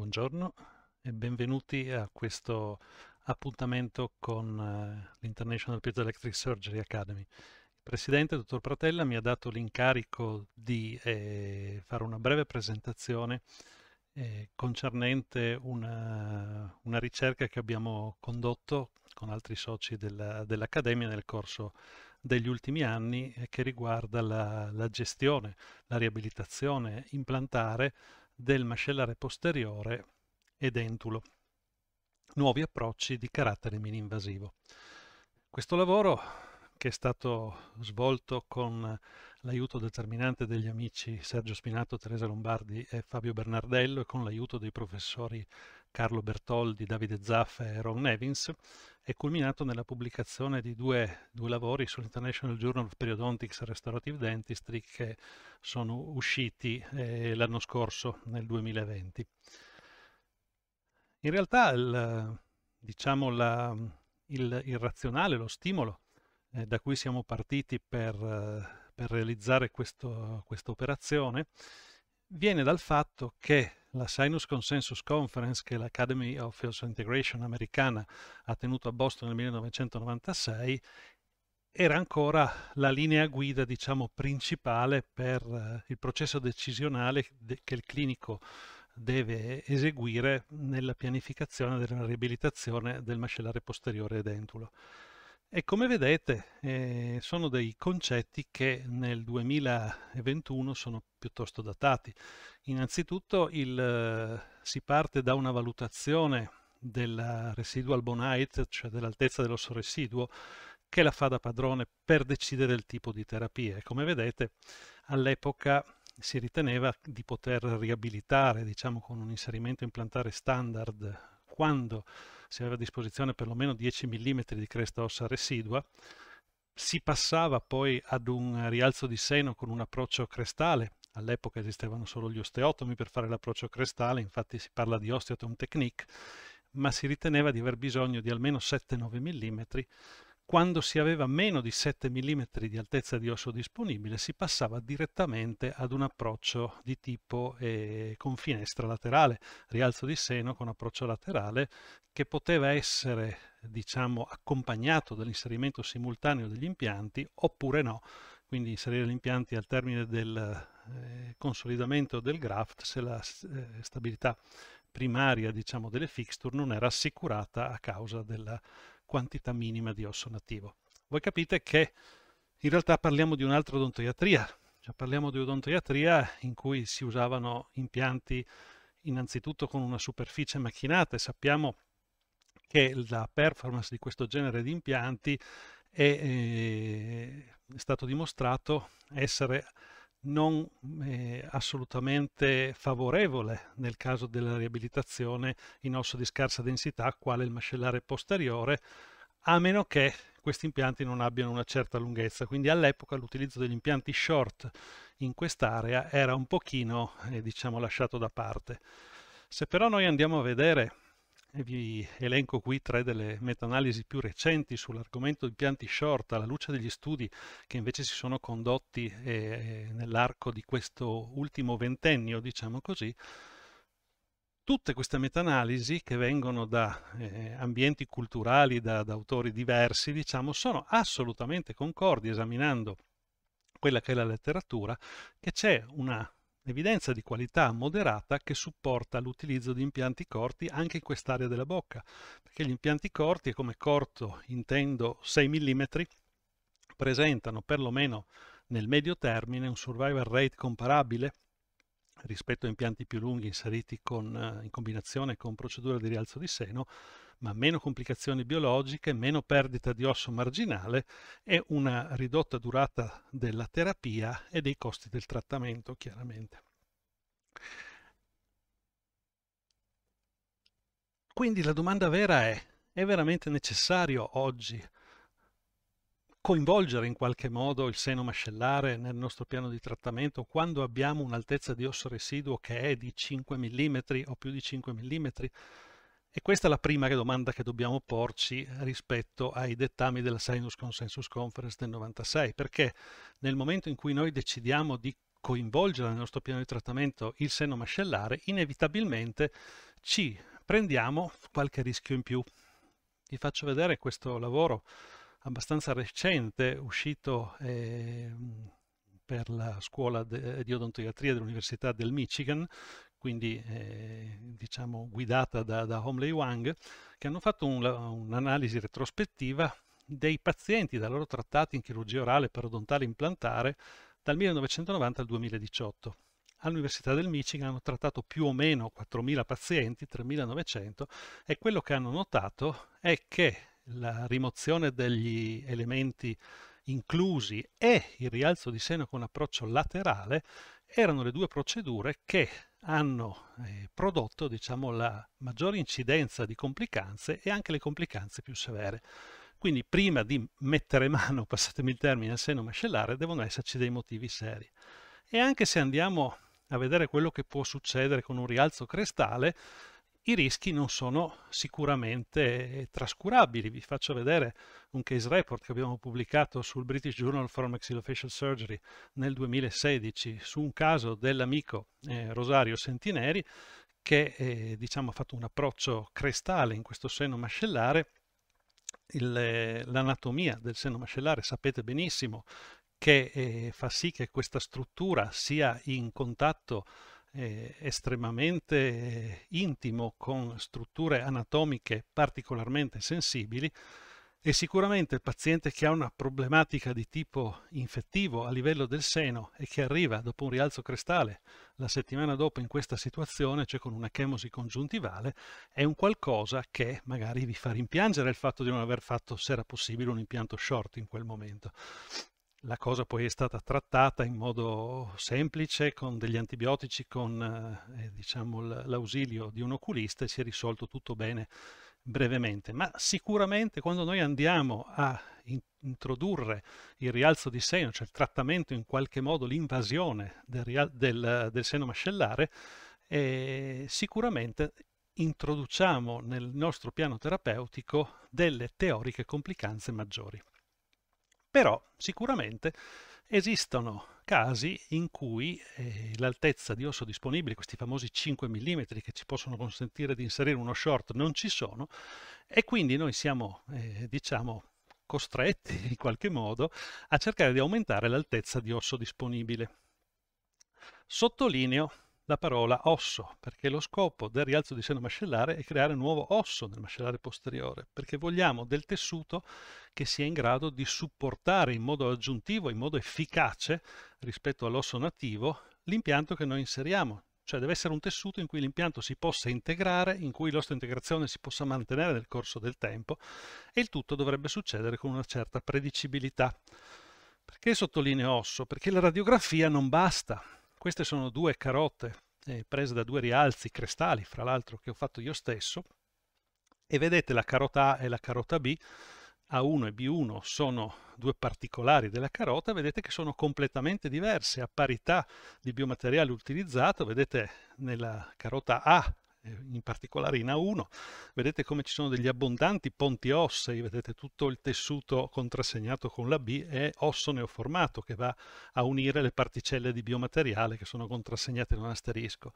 Buongiorno e benvenuti a questo appuntamento con uh, l'International Piezoelectric Surgery Academy. Il Presidente, Dottor Pratella, mi ha dato l'incarico di eh, fare una breve presentazione eh, concernente una, una, ricerca che abbiamo condotto con altri soci dell'Accademia nel corso degli ultimi anni eh, che riguarda la, la gestione, la riabilitazione implantare del mascellare posteriore e dentulo. Nuovi approcci di carattere mini-invasivo. Questo lavoro, che è stato svolto con l'aiuto determinante degli amici Sergio Spinato, Teresa Lombardi e Fabio Bernardello e con l'aiuto dei professori Carlo Bertoldi, Davide Zaffa e Ron Nevins, è culminato nella pubblicazione di due, due lavori sull'International Journal of Periodontics and Restorative Dentistry che sono usciti eh, l'anno scorso, nel 2020. In realtà il, diciamo la, il, il, razionale, lo stimolo eh, da cui siamo partiti per, eh, per realizzare questa operazione viene dal fatto che la Sinus Consensus Conference che l'Academy of Ocean Integration americana ha tenuto a Boston nel 1996 era ancora la linea guida, diciamo, principale per eh, il processo decisionale che il clinico deve eseguire nella pianificazione della riabilitazione del mascellare posteriore ed entulo. E come vedete eh, sono dei concetti che nel 2021 sono piuttosto datati. Innanzitutto il, eh, si parte da una valutazione del residual bonite, cioè dell'altezza dell'osso residuo, che la fa da padrone per decidere il tipo di terapia. E come vedete all'epoca si riteneva di poter riabilitare, diciamo con un inserimento implantare standard, quando si aveva a disposizione perlomeno 10 mm di cresta ossa residua, si passava poi ad un rialzo di seno con un approccio crestale, all'epoca esistevano solo gli osteotomi per fare l'approccio crestale, infatti si parla di osteotome technique, ma si riteneva di aver bisogno di almeno 7-9 mm quando si aveva meno di 7 mm di altezza di osso disponibile si passava direttamente ad un approccio di tipo eh, con finestra laterale, rialzo di seno con approccio laterale che poteva essere diciamo, accompagnato dall'inserimento simultaneo degli impianti oppure no, quindi inserire gli impianti al termine del eh, consolidamento del graft se la eh, stabilità primaria diciamo, delle fixture non era assicurata a causa della quantità minima di osso nativo. Voi capite che in realtà parliamo di un'altra odontoiatria, cioè parliamo di odontoiatria in cui si usavano impianti innanzitutto con una superficie macchinata e sappiamo che la performance di questo genere di impianti è, eh, è stato dimostrato essere non eh, assolutamente favorevole nel caso della riabilitazione in osso di scarsa densità, quale il mascellare posteriore, a meno che questi impianti non abbiano una certa lunghezza. Quindi all'epoca l'utilizzo degli impianti short in quest'area era un pochino, eh, diciamo, lasciato da parte. Se però noi andiamo a vedere vi elenco qui tre delle meta-analisi più recenti sull'argomento di pianti short alla luce degli studi che invece si sono condotti eh, nell'arco di questo ultimo ventennio, diciamo così, tutte queste meta-analisi che vengono da eh, ambienti culturali, da, da autori diversi, diciamo, sono assolutamente concordi esaminando quella che è la letteratura, che c'è una evidenza di qualità moderata che supporta l'utilizzo di impianti corti anche in quest'area della bocca, perché gli impianti corti, e come corto intendo 6 mm, presentano perlomeno nel medio termine un survival rate comparabile rispetto a impianti più lunghi inseriti con, eh, in combinazione con procedure di rialzo di seno, ma meno complicazioni biologiche, meno perdita di osso marginale e una ridotta durata della terapia e dei costi del trattamento, chiaramente. Quindi la domanda vera è, è veramente necessario oggi coinvolgere in qualche modo il seno mascellare nel nostro piano di trattamento quando abbiamo un'altezza di osso residuo che è di 5 mm o più di 5 mm? E questa è la prima domanda che dobbiamo porci rispetto ai dettami della Sinus Consensus Conference del 96, perché nel momento in cui noi decidiamo di coinvolgere nel nostro piano di trattamento il seno mascellare, inevitabilmente ci prendiamo qualche rischio in più. Vi faccio vedere questo lavoro abbastanza recente, uscito eh, per la scuola de, eh, di odontoiatria dell'Università del Michigan, quindi eh, diciamo guidata da, da Homley Wang, che hanno fatto un, un'analisi retrospettiva dei pazienti da loro trattati in chirurgia orale per odontale implantare dal 1990 al 2018. All'Università del Michigan hanno trattato più o meno 4.000 pazienti, 3.900, e quello che hanno notato è che la rimozione degli elementi inclusi e il rialzo di seno con approccio laterale erano le due procedure che hanno eh, prodotto diciamo, la maggiore incidenza di complicanze e anche le complicanze più severe. Quindi prima di mettere mano, passatemi il termine, al seno mascellare devono esserci dei motivi seri. E anche se andiamo a vedere quello che può succedere con un rialzo crestale, i rischi non sono sicuramente trascurabili. Vi faccio vedere un case report che abbiamo pubblicato sul British Journal for Maxillofacial Surgery nel 2016 su un caso dell'amico eh, Rosario Sentineri che eh, diciamo, ha fatto un approccio crestale in questo seno mascellare. Eh, l'anatomia del seno mascellare sapete benissimo che eh, fa sì che questa struttura sia in contatto eh, estremamente intimo con strutture anatomiche particolarmente sensibili e sicuramente il paziente che ha una problematica di tipo infettivo a livello del seno e che arriva dopo un rialzo crestale la settimana dopo in questa situazione, cioè con una chemosi congiuntivale, è un qualcosa che magari vi fa rimpiangere il fatto di non aver fatto, se era possibile, un impianto short in quel momento. La cosa poi è stata trattata in modo semplice con degli antibiotici, con eh, eh diciamo, l'ausilio di un oculista e si è risolto tutto bene brevemente. Ma sicuramente quando noi andiamo a in introdurre il rialzo di seno, cioè il trattamento in qualche modo, l'invasione del, del, del, seno mascellare, eh, sicuramente introduciamo nel nostro piano terapeutico delle teoriche complicanze maggiori. Però sicuramente esistono casi in cui eh, l'altezza di osso disponibile, questi famosi 5 mm che ci possono consentire di inserire uno short, non ci sono e quindi noi siamo, eh, diciamo, costretti in qualche modo a cercare di aumentare l'altezza di osso disponibile. Sottolineo la parola osso, perché lo scopo del rialzo di seno mascellare è creare nuovo osso nel mascellare posteriore, perché vogliamo del tessuto che sia in grado di supportare in modo aggiuntivo, in modo efficace rispetto all'osso nativo, l'impianto che noi inseriamo. Cioè deve essere un tessuto in cui l'impianto si possa integrare, in cui integrazione si possa mantenere nel corso del tempo e il tutto dovrebbe succedere con una certa predicibilità. Perché sottolineo osso? Perché la radiografia non basta queste sono due carote eh, prese da due rialzi crestali, fra l'altro, che ho fatto io stesso. E vedete la carota A e la carota B, A1 e B1 sono due particolari della carota, vedete che sono completamente diverse a parità di biomateriale utilizzato. Vedete nella carota A eh, in particolare in A1, vedete come ci sono degli abbondanti ponti ossei, vedete tutto il tessuto contrassegnato con la B è osso neoformato che va a unire le particelle di biomateriale che sono contrassegnate da un asterisco.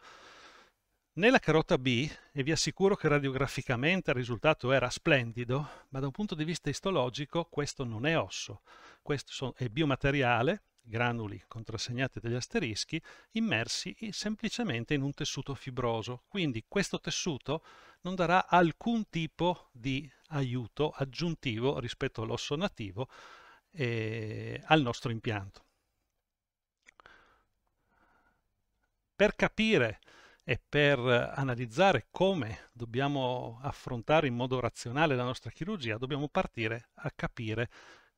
Nella carota B, e vi assicuro che radiograficamente il risultato era splendido, ma da un punto di vista istologico questo non è osso, questo è biomateriale granuli contrassegnati dagli asterischi, immersi semplicemente in un tessuto fibroso. Quindi questo tessuto non darà alcun tipo di aiuto aggiuntivo rispetto all'osso nativo eh, al nostro impianto. Per capire e per analizzare come dobbiamo affrontare in modo razionale la nostra chirurgia, dobbiamo partire a capire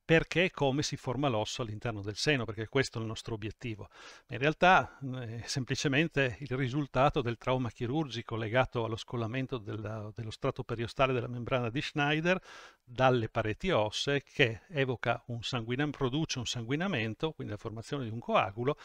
perché e come si forma l'osso all'interno del seno, perché questo è il nostro obiettivo. In realtà eh, è semplicemente il risultato del trauma chirurgico legato allo scollamento della, dello strato periostale della membrana di Schneider dalle pareti ossee che evoca un sanguinamento, produce un sanguinamento, quindi la formazione di un coagulo,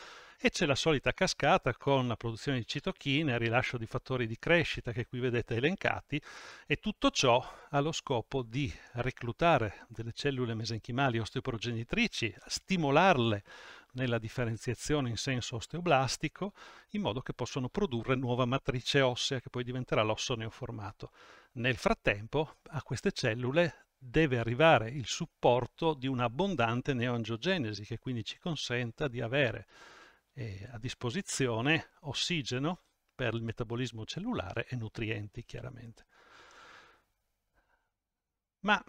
e c'è la solita cascata con la produzione di citochine, il rilascio di fattori di crescita che qui vedete elencati e tutto ciò ha lo scopo di reclutare delle cellule mesenchimali osteoprogenitrici, stimolarle nella differenziazione in senso osteoblastico in modo che possono produrre nuova matrice ossea che poi diventerà l'osso neoformato. Nel frattempo a queste cellule deve arrivare il supporto di un'abbondante neoangiogenesi che quindi ci consenta di avere eh, a disposizione ossigeno per il metabolismo cellulare e nutrienti chiaramente. Ma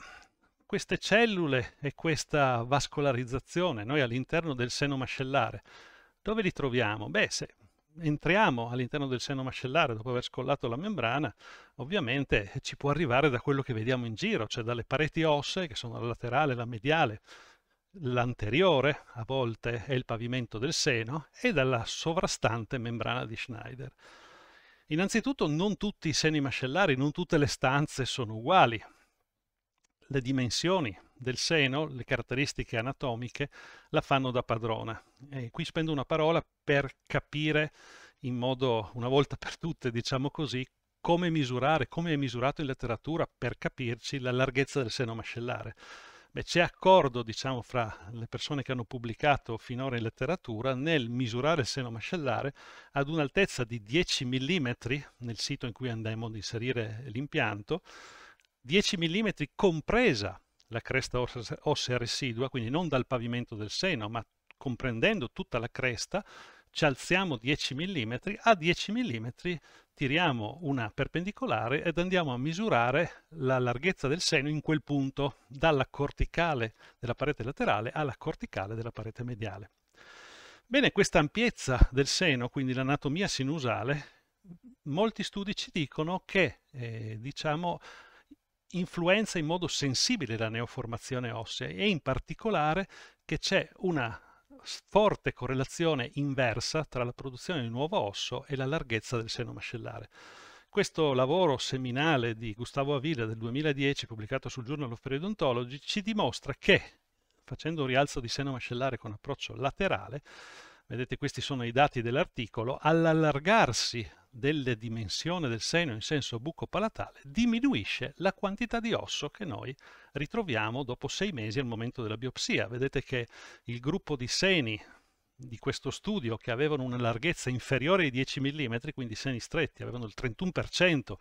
queste cellule e questa vascolarizzazione noi all'interno del seno mascellare, dove li troviamo? Beh, se entriamo all'interno del seno mascellare dopo aver scollato la membrana, ovviamente ci può arrivare da quello che vediamo in giro, cioè dalle pareti ossee che sono la laterale e la mediale, L'anteriore, a volte, è il pavimento del seno e dalla sovrastante membrana di Schneider. Innanzitutto non tutti i seni mascellari, non tutte le stanze sono uguali. Le dimensioni del seno, le caratteristiche anatomiche, la fanno da padrona. E qui spendo una parola per capire in modo, una volta per tutte, diciamo così, come misurare, come è misurato in letteratura per capirci la larghezza del seno mascellare. Beh, c'è accordo diciamo, fra le persone che hanno pubblicato finora in letteratura nel misurare il seno mascellare ad un'altezza di 10 mm nel sito in cui andiamo ad inserire l'impianto, 10 mm compresa la cresta ossea residua, quindi non dal pavimento del seno, ma comprendendo tutta la cresta, ci alziamo 10 mm, a 10 mm tiriamo una perpendicolare ed andiamo a misurare la larghezza del seno in quel punto, dalla corticale della parete laterale alla corticale della parete mediale. Bene, questa ampiezza del seno, quindi l'anatomia sinusale, molti studi ci dicono che, eh, diciamo, influenza in modo sensibile la neoformazione ossea e in particolare che c'è una forte correlazione inversa tra la produzione di nuovo osso e la larghezza del seno mascellare. Questo lavoro seminale di Gustavo Avila del 2010, pubblicato sul Journal of Periodontology, ci dimostra che, facendo un rialzo di seno mascellare con approccio laterale, vedete questi sono i dati dell'articolo, all'allargarsi delle dimensioni del seno in senso buco palatale diminuisce la quantità di osso che noi ritroviamo dopo sei mesi al momento della biopsia. Vedete che il gruppo di seni di questo studio che avevano una larghezza inferiore ai 10 mm, quindi seni stretti, avevano il 31%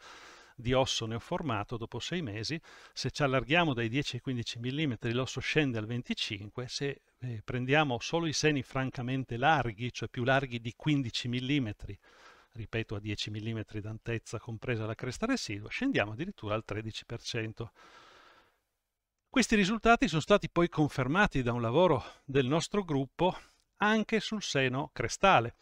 di osso ne ho formato dopo 6 mesi, se ci allarghiamo dai 10 ai 15 mm l'osso scende al 25, se eh, prendiamo solo i seni francamente larghi, cioè più larghi di 15 mm, ripeto a 10 mm d'antezza compresa la cresta residua, scendiamo addirittura al 13%. Questi risultati sono stati poi confermati da un lavoro del nostro gruppo anche sul seno crestale,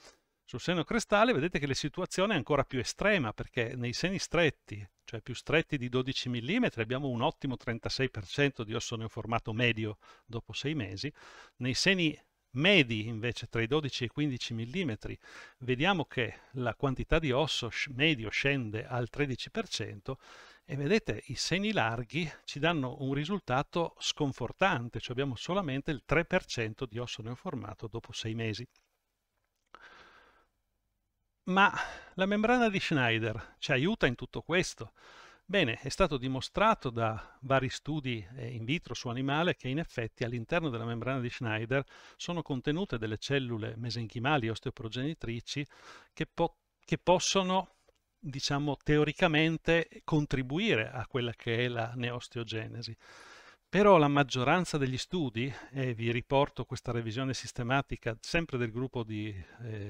sul seno crestale vedete che la situazione è ancora più estrema perché nei seni stretti, cioè più stretti di 12 mm, abbiamo un ottimo 36% di osso neoformato medio dopo 6 mesi, nei seni medi invece tra i 12 e i 15 mm vediamo che la quantità di osso medio scende al 13% e vedete i seni larghi ci danno un risultato sconfortante, cioè abbiamo solamente il 3% di osso neoformato dopo 6 mesi. Ma la membrana di Schneider ci aiuta in tutto questo? Bene, è stato dimostrato da vari studi eh, in vitro su animale che in effetti all'interno della membrana di Schneider sono contenute delle cellule mesenchimali osteoprogenitrici che, po che possono diciamo teoricamente contribuire a quella che è la neosteogenesi. Però la maggioranza degli studi, e vi riporto questa revisione sistematica sempre del gruppo eh,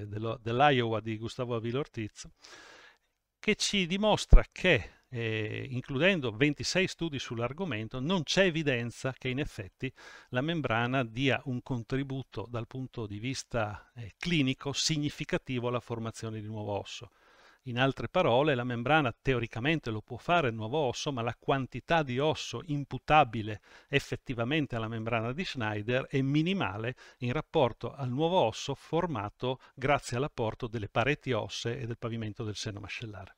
dell'Iowa di Gustavo Avila Ortiz, che ci dimostra che, eh, includendo 26 studi sull'argomento, non c'è evidenza che in effetti la membrana dia un contributo dal punto di vista eh, clinico significativo alla formazione di nuovo osso. In altre parole, la membrana teoricamente lo può fare il nuovo osso, ma la quantità di osso imputabile effettivamente alla membrana di Schneider è minimale in rapporto al nuovo osso formato grazie all'apporto delle pareti ossee e del pavimento del seno mascellare.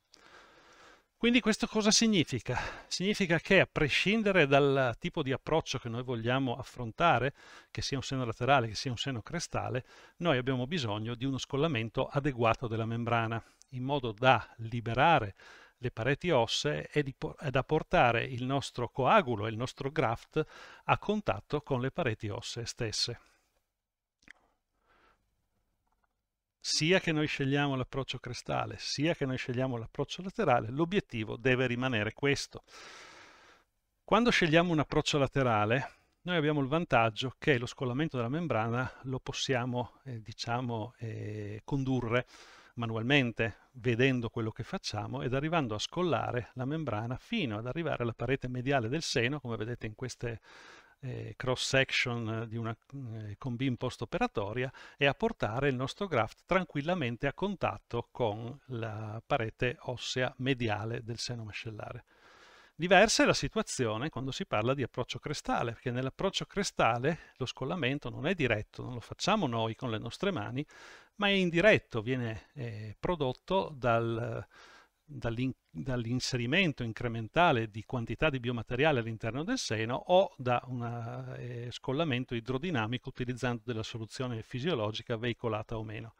Quindi questo cosa significa? Significa che a prescindere dal tipo di approccio che noi vogliamo affrontare, che sia un seno laterale, che sia un seno crestale, noi abbiamo bisogno di uno scollamento adeguato della membrana in modo da liberare le pareti ossee e, di, da portare il nostro coagulo, il nostro graft, a contatto con le pareti ossee stesse. Sia che noi scegliamo l'approccio crestale, sia che noi scegliamo l'approccio laterale, l'obiettivo deve rimanere questo. Quando scegliamo un approccio laterale, noi abbiamo il vantaggio che lo scollamento della membrana lo possiamo, eh, diciamo, eh, condurre manualmente vedendo quello che facciamo ed arrivando a scollare la membrana fino ad arrivare alla parete mediale del seno, come vedete in queste eh, cross section di una eh, combin post operatoria e a portare il nostro graft tranquillamente a contatto con la parete ossea mediale del seno mascellare. Diversa è la situazione quando si parla di approccio crestale, perché nell'approccio crestale lo scollamento non è diretto, non lo facciamo noi con le nostre mani, ma è indiretto, viene eh, prodotto dal, dall'in, dall'inserimento incrementale di quantità di biomateriale all'interno del seno o da un eh, scollamento idrodinamico utilizzando della soluzione fisiologica veicolata o meno.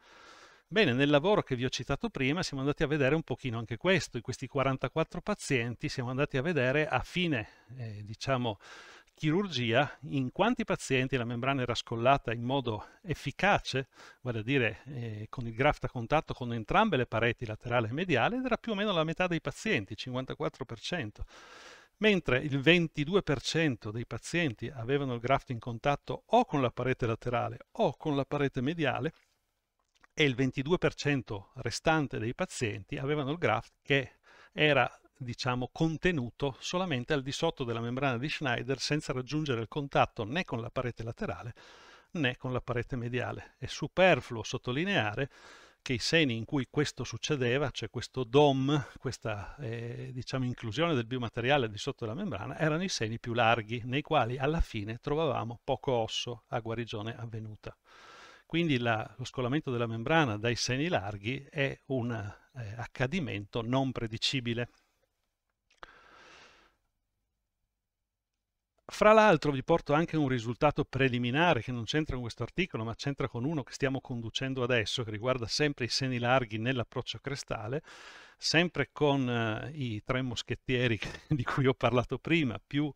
Bene, nel lavoro che vi ho citato prima siamo andati a vedere un pochino anche questo, in questi 44 pazienti siamo andati a vedere a fine, eh, diciamo, chirurgia in quanti pazienti la membrana era scollata in modo efficace, vale a dire eh, con il graft a contatto con entrambe le pareti laterale e mediale, ed era più o meno la metà dei pazienti, 54%, mentre il 22% dei pazienti avevano il graft in contatto o con la parete laterale o con la parete mediale, e il 22% restante dei pazienti avevano il graft che era diciamo, contenuto solamente al di sotto della membrana di Schneider senza raggiungere il contatto né con la parete laterale né con la parete mediale. È superfluo sottolineare che i seni in cui questo succedeva, cioè questo DOM, questa eh, diciamo, inclusione del biomateriale al di sotto della membrana, erano i seni più larghi, nei quali alla fine trovavamo poco osso a guarigione avvenuta. Quindi la, lo scolamento della membrana dai seni larghi è un eh, accadimento non predicibile. Fra l'altro vi porto anche un risultato preliminare che non c'entra in questo articolo, ma c'entra con uno che stiamo conducendo adesso, che riguarda sempre i seni larghi nell'approccio crestale, sempre con eh, i tre moschettieri di cui ho parlato prima, più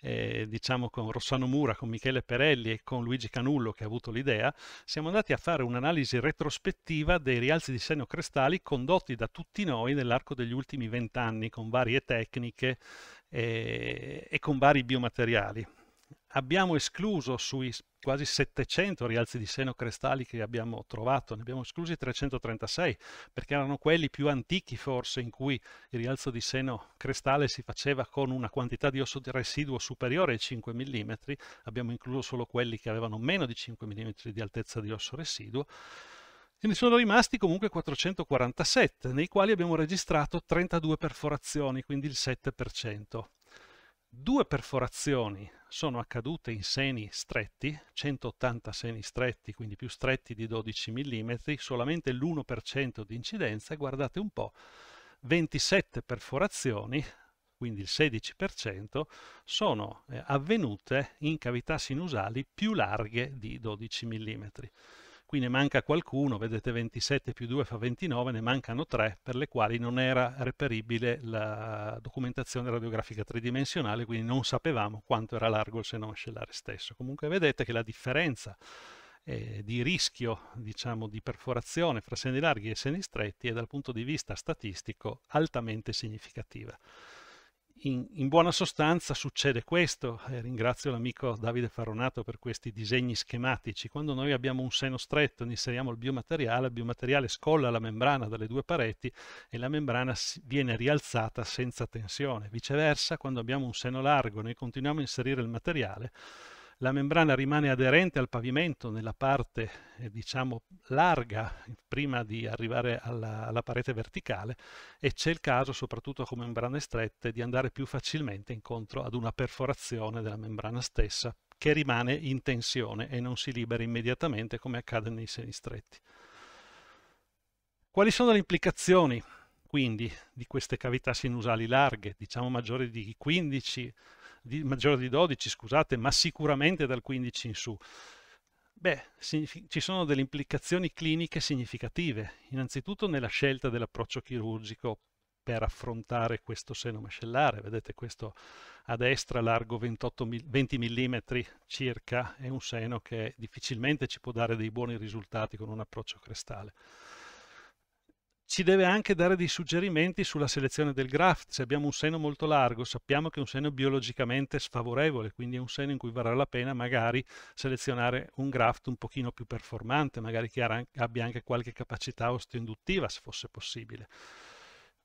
eh, diciamo con Rossano Mura, con Michele Perelli e con Luigi Canullo che ha avuto l'idea, siamo andati a fare un'analisi retrospettiva dei rialzi di seno crestali condotti da tutti noi nell'arco degli ultimi vent'anni con varie tecniche eh, e con vari biomateriali abbiamo escluso sui quasi 700 rialzi di seno crestali che abbiamo trovato, ne abbiamo esclusi 336 perché erano quelli più antichi forse in cui il rialzo di seno crestale si faceva con una quantità di osso residuo superiore ai 5 mm, abbiamo incluso solo quelli che avevano meno di 5 mm di altezza di osso residuo. E ne sono rimasti comunque 447, nei quali abbiamo registrato 32 perforazioni, quindi il 7%. Due perforazioni sono accadute in seni stretti, 180 seni stretti, quindi più stretti di 12 mm, solamente l'1% di incidenza, e guardate un po', 27 perforazioni, quindi il 16%, sono eh, avvenute in cavità sinusali più larghe di 12 mm qui ne manca qualcuno, vedete 27 più 2 fa 29, ne mancano 3 per le quali non era reperibile la documentazione radiografica tridimensionale, quindi non sapevamo quanto era largo il seno oscillare stesso. Comunque vedete che la differenza eh, di rischio diciamo, di perforazione fra seni larghi e seni stretti è dal punto di vista statistico altamente significativa. In, in, buona sostanza succede questo, eh, ringrazio l'amico Davide Farronato per questi disegni schematici, quando noi abbiamo un seno stretto e inseriamo il biomateriale, il biomateriale scolla la membrana dalle due pareti e la membrana viene rialzata senza tensione, viceversa quando abbiamo un seno largo noi continuiamo a inserire il materiale, la membrana rimane aderente al pavimento nella parte eh, diciamo larga prima di arrivare alla, alla parete verticale e c'è il caso soprattutto con membrane strette di andare più facilmente incontro ad una perforazione della membrana stessa che rimane in tensione e non si libera immediatamente come accade nei semi stretti. Quali sono le implicazioni quindi di queste cavità sinusali larghe, diciamo maggiori di 15 di, maggiore di 12, scusate, ma sicuramente dal 15 in su? Beh, ci sono delle implicazioni cliniche significative, innanzitutto nella scelta dell'approccio chirurgico per affrontare questo seno mascellare, vedete questo a destra largo 28, 20 mm circa, è un seno che difficilmente ci può dare dei buoni risultati con un approccio crestale ci deve anche dare dei suggerimenti sulla selezione del graft. Se abbiamo un seno molto largo, sappiamo che è un seno biologicamente sfavorevole, quindi è un seno in cui varrà la pena magari selezionare un graft un pochino più performante, magari che abbia anche qualche capacità osteoinduttiva, se fosse possibile.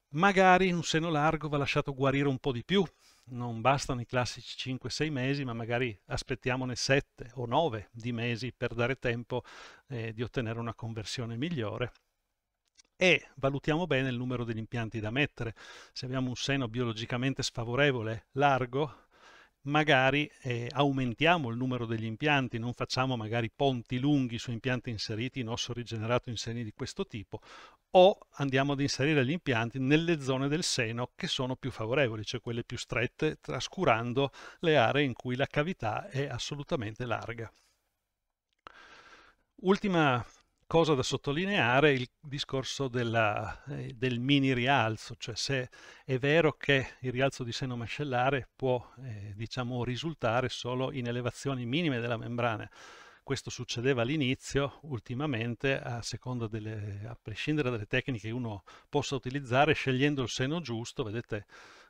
Magari un seno largo va lasciato guarire un po' di più, non bastano i classici 5-6 mesi, ma magari aspettiamone 7 o 9 di mesi per dare tempo eh, di ottenere una conversione migliore e valutiamo bene il numero degli impianti da mettere. Se abbiamo un seno biologicamente sfavorevole, largo, magari eh, aumentiamo il numero degli impianti, non facciamo magari ponti lunghi su impianti inseriti in osso rigenerato in seni di questo tipo, o andiamo ad inserire gli impianti nelle zone del seno che sono più favorevoli, cioè quelle più strette, trascurando le aree in cui la cavità è assolutamente larga. Ultima cosa da sottolineare il discorso della, eh, del mini rialzo, cioè se è vero che il rialzo di seno mascellare può eh, diciamo, risultare solo in elevazioni minime della membrana. Questo succedeva all'inizio, ultimamente a seconda delle, a prescindere dalle tecniche che uno possa utilizzare, scegliendo il seno giusto, vedete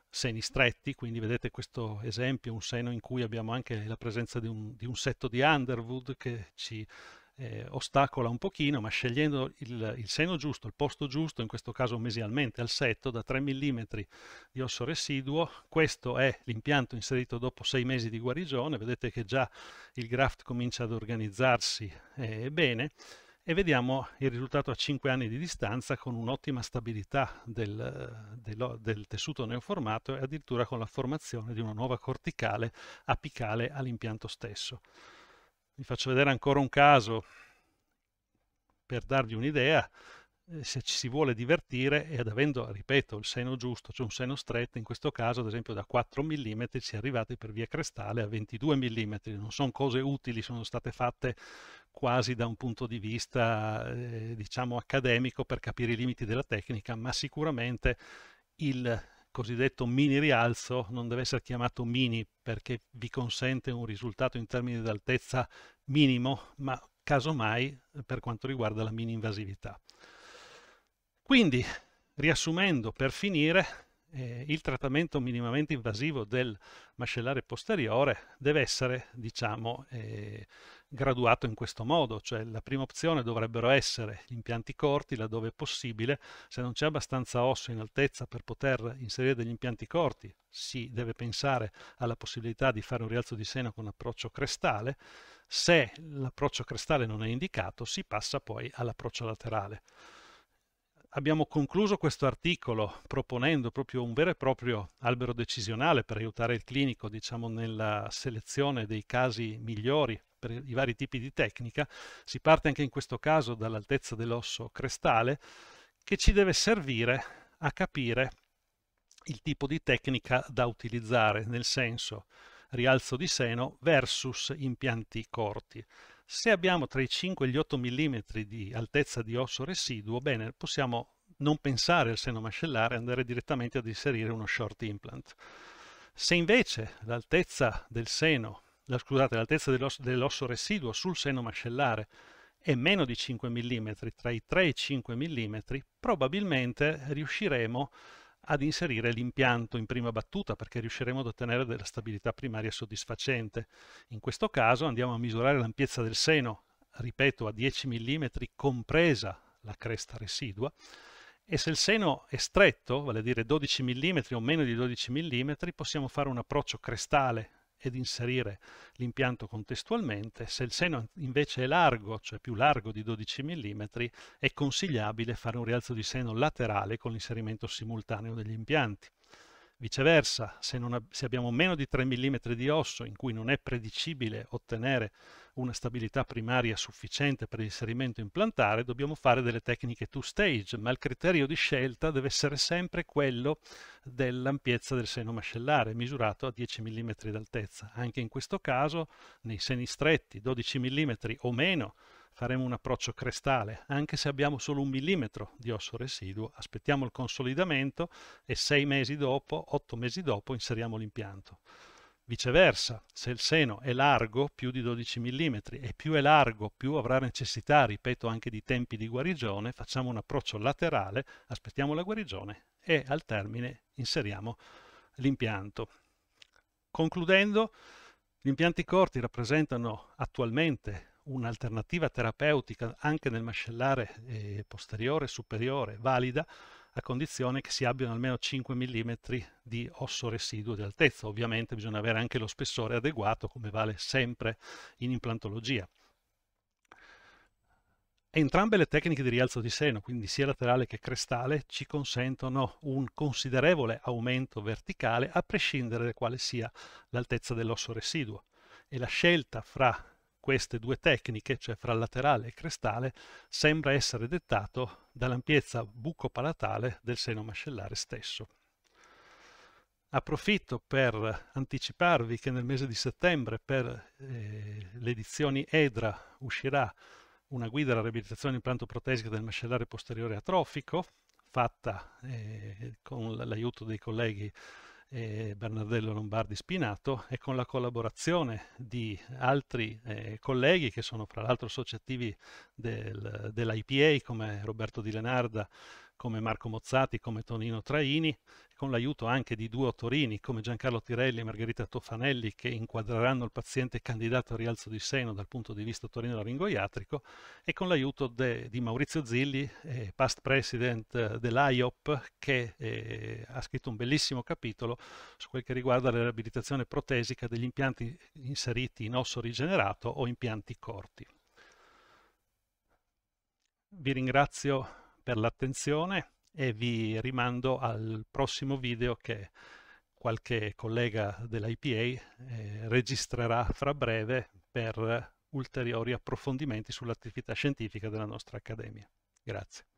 seni stretti, quindi vedete questo esempio, un seno in cui abbiamo anche la presenza di un, di un setto di Underwood che ci eh, ostacola un pochino, ma scegliendo il, il, seno giusto, il posto giusto, in questo caso mesialmente al setto, da 3 mm di osso residuo, questo è l'impianto inserito dopo 6 mesi di guarigione, vedete che già il graft comincia ad organizzarsi eh, bene e vediamo il risultato a 5 anni di distanza con un'ottima stabilità del, del, del tessuto neoformato e addirittura con la formazione di una nuova corticale apicale all'impianto stesso vi faccio vedere ancora un caso per darvi un'idea eh, se ci si vuole divertire ed avendo, ripeto, il seno giusto, cioè un seno stretto, in questo caso ad esempio da 4 mm si è arrivati per via crestale a 22 mm, non sono cose utili, sono state fatte quasi da un punto di vista eh, diciamo accademico per capire i limiti della tecnica, ma sicuramente il cosiddetto mini rialzo non deve essere chiamato mini perché vi consente un risultato in termini di altezza minimo, ma casomai eh, per quanto riguarda la mini invasività. Quindi, riassumendo per finire, eh, il trattamento minimamente invasivo del mascellare posteriore deve essere, diciamo, eh, graduato in questo modo, cioè la prima opzione dovrebbero essere gli impianti corti laddove è possibile, se non c'è abbastanza osso in altezza per poter inserire degli impianti corti si deve pensare alla possibilità di fare un rialzo di seno con approccio crestale, se l'approccio crestale non è indicato si passa poi all'approccio laterale. Abbiamo concluso questo articolo proponendo proprio un vero e proprio albero decisionale per aiutare il clinico diciamo, nella selezione dei casi migliori per i vari tipi di tecnica, si parte anche in questo caso dall'altezza dell'osso crestale, che ci deve servire a capire il tipo di tecnica da utilizzare, nel senso rialzo di seno versus impianti corti. Se abbiamo tra i 5 e gli 8 mm di altezza di osso residuo, bene, possiamo non pensare al seno mascellare e andare direttamente ad inserire uno short implant. Se invece l'altezza del seno la, scusate, l'altezza dell'osso, dell'osso residuo sul seno mascellare è meno di 5 mm, tra i 3 e i 5 mm, probabilmente riusciremo ad inserire l'impianto in prima battuta perché riusciremo ad ottenere della stabilità primaria soddisfacente. In questo caso andiamo a misurare l'ampiezza del seno, ripeto, a 10 mm compresa la cresta residua, e se il seno è stretto, vale a dire 12 mm o meno di 12 mm, possiamo fare un approccio crestale ed inserire l'impianto contestualmente. Se il seno invece è largo, cioè più largo di 12 mm, è consigliabile fare un rialzo di seno laterale con l'inserimento simultaneo degli impianti. Viceversa, se, non, se, abbiamo meno di 3 mm di osso in cui non è predicibile ottenere una stabilità primaria sufficiente per l'inserimento implantare, dobbiamo fare delle tecniche two stage, ma il criterio di scelta deve essere sempre quello dell'ampiezza del seno mascellare, misurato a 10 mm d'altezza. Anche in questo caso, nei seni stretti, 12 mm o meno, faremo un approccio crestale, anche se abbiamo solo un millimetro di osso residuo, aspettiamo il consolidamento e sei mesi dopo, otto mesi dopo, inseriamo l'impianto. Viceversa, se il seno è largo più di 12 mm e più è largo più avrà necessità, ripeto, anche di tempi di guarigione, facciamo un approccio laterale, aspettiamo la guarigione e al termine inseriamo l'impianto. Concludendo, gli impianti corti rappresentano attualmente un'alternativa terapeutica anche nel mascellare eh, posteriore e superiore valida a condizione che si abbiano almeno 5 mm di osso residuo di altezza. Ovviamente bisogna avere anche lo spessore adeguato come vale sempre in implantologia. Entrambe le tecniche di rialzo di seno, quindi sia laterale che crestale, ci consentono un considerevole aumento verticale a prescindere da quale sia l'altezza dell'osso residuo e la scelta fra queste due tecniche, cioè fra laterale e crestale, sembra essere dettato dall'ampiezza bucopalatale del seno mascellare stesso. Approfitto per anticiparvi che nel mese di settembre per eh, le edizioni EDRA uscirà una guida alla riabilitazione implanto protesica del mascellare posteriore atrofico, fatta eh, con l'aiuto dei colleghi eh, Bernardello Lombardi Spinato e con la collaborazione di altri eh, colleghi che sono fra l'altro associativi del, dell'IPA come Roberto Di Lenarda, come Marco Mozzati, come Tonino Traini, con l'aiuto anche di due autorini come Giancarlo Tirelli e Margherita Tofanelli che inquadreranno il paziente candidato al rialzo di seno dal punto di vista ottorino-laringoiatrico e con l'aiuto di Maurizio Zilli, eh, past president eh, dell'AIOP, che eh, ha scritto un bellissimo capitolo su quel che riguarda la riabilitazione protesica degli impianti inseriti in osso rigenerato o impianti corti. Vi ringrazio per l'attenzione e vi rimando al prossimo video che qualche collega dell'IPA eh, registrerà fra breve per ulteriori approfondimenti sull'attività scientifica della nostra Accademia. Grazie.